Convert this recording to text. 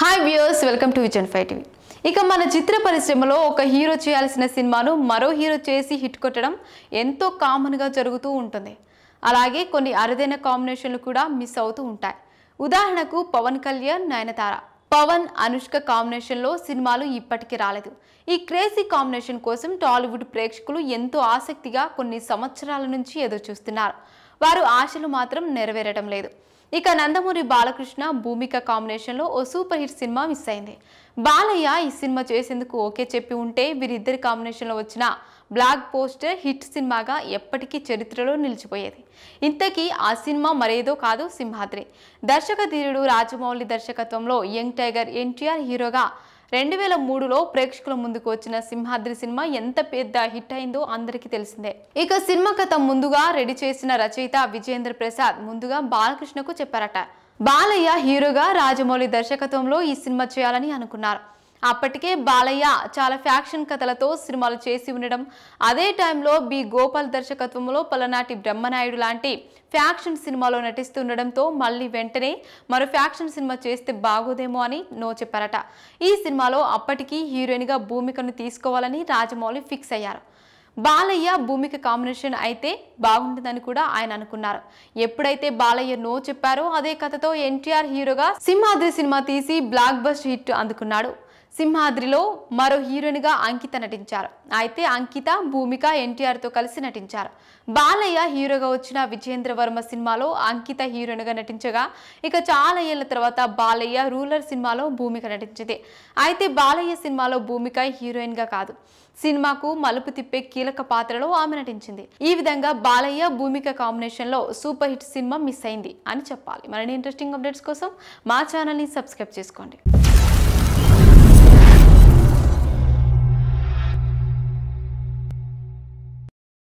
hi viewers welcome to vision five TV ఇక మన చిత్ర పరిశ్రమలో ఒక హీరో చేయాల్సిన సినిమాను మరో హీరో చేసి హిట్ కొట్టడం ఎంతో కామన్గా జరుగుతూ ఉంటుంది అలాగే కొన్ని అరుదైన కాంబినేషన్లు కూడా మిస్ అవుతూ ఉంటాయి ఉదాహరణకు పవన్ కళ్యాణ్ నయనతార పవన్ అనుష్క కాంబినేషన్లో సినిమాలు ఇప్పటికీ రాలేదు ఈ క్రేజీ కాంబినేషన్ కోసం టాలీవుడ్ ప్రేక్షకులు ఎంతో ఆసక్తిగా కొన్ని సంవత్సరాల నుంచి ఎదురు చూస్తున్నారు వారు ఆశలు మాత్రం నెరవేరటం లేదు ఇక నందమూరి బాలకృష్ణ భూమిక కాంబినేషన్లో ఓ సూపర్ హిట్ సినిమా మిస్ అయింది బాలయ్య ఈ సినిమా చేసేందుకు ఓకే చెప్పి ఉంటే వీరిద్దరి కాంబినేషన్లో వచ్చిన బ్లాక్ పోస్టర్ హిట్ సినిమాగా ఎప్పటికీ చరిత్రలో నిలిచిపోయేది ఇంతకీ ఆ సినిమా మరేదో కాదు సింహాద్రి దర్శక ధీరుడు రాజమౌళి దర్శకత్వంలో యంగ్ టైగర్ ఎన్టీఆర్ హీరోగా రెండు వేల మూడులో ప్రేక్షకుల ముందుకు వచ్చిన సింహాద్రి సినిమా ఎంత పెద్ద హిట్ అయిందో అందరికీ తెలిసిందే ఇక సినిమా కథ ముందుగా రెడీ చేసిన రచయిత విజేంద్ర ప్రసాద్ ముందుగా బాలకృష్ణకు చెప్పారట బాలయ్య హీరోగా రాజమౌళి దర్శకత్వంలో ఈ సినిమా చేయాలని అనుకున్నారు అప్పటికే బాలయ్య చాలా ఫ్యాక్షన్ కథలతో సినిమాలు చేసి ఉండడం అదే టైంలో బి గోపాల్ దర్శకత్వంలో పలనాటి బ్రహ్మనాయుడు లాంటి ఫ్యాక్షన్ సినిమాలో నటిస్తుండడంతో మళ్ళీ వెంటనే మరో ఫ్యాక్షన్ సినిమా చేస్తే బాగోదేమో అని నో చెప్పారట ఈ సినిమాలో అప్పటికి హీరోయిన్గా భూమికను తీసుకోవాలని రాజమౌళి ఫిక్స్ అయ్యారు బాలయ్య భూమిక కాంబినేషన్ అయితే బాగుంటుందని కూడా ఆయన అనుకున్నారు ఎప్పుడైతే బాలయ్య నో చెప్పారో అదే కథతో ఎన్టీఆర్ హీరోగా సింహాద్రి సినిమా తీసి బ్లాక్ బస్ట్ హిట్ అందుకున్నాడు సింహాద్రిలో మరో హీరోయిన్గా అంకిత నటించారు అయితే అంకిత భూమిక ఎన్టీఆర్తో కలిసి నటించారు బాలయ్య హీరోగా వచ్చిన విజేంద్ర వర్మ సినిమాలో అంకిత హీరోయిన్గా నటించగా ఇక చాలా ఏళ్ల తర్వాత బాలయ్య రూలర్ సినిమాలో భూమిక నటించింది అయితే బాలయ్య సినిమాలో భూమిక హీరోయిన్గా కాదు సినిమాకు మలుపు తిప్పే కీలక పాత్రలో ఆమె నటించింది ఈ విధంగా బాలయ్య భూమిక కాంబినేషన్లో సూపర్ హిట్ సినిమా మిస్ అయింది అని చెప్పాలి మరిన్ని ఇంట్రెస్టింగ్ అప్డేట్స్ కోసం మా ఛానల్ని సబ్స్క్రైబ్ చేసుకోండి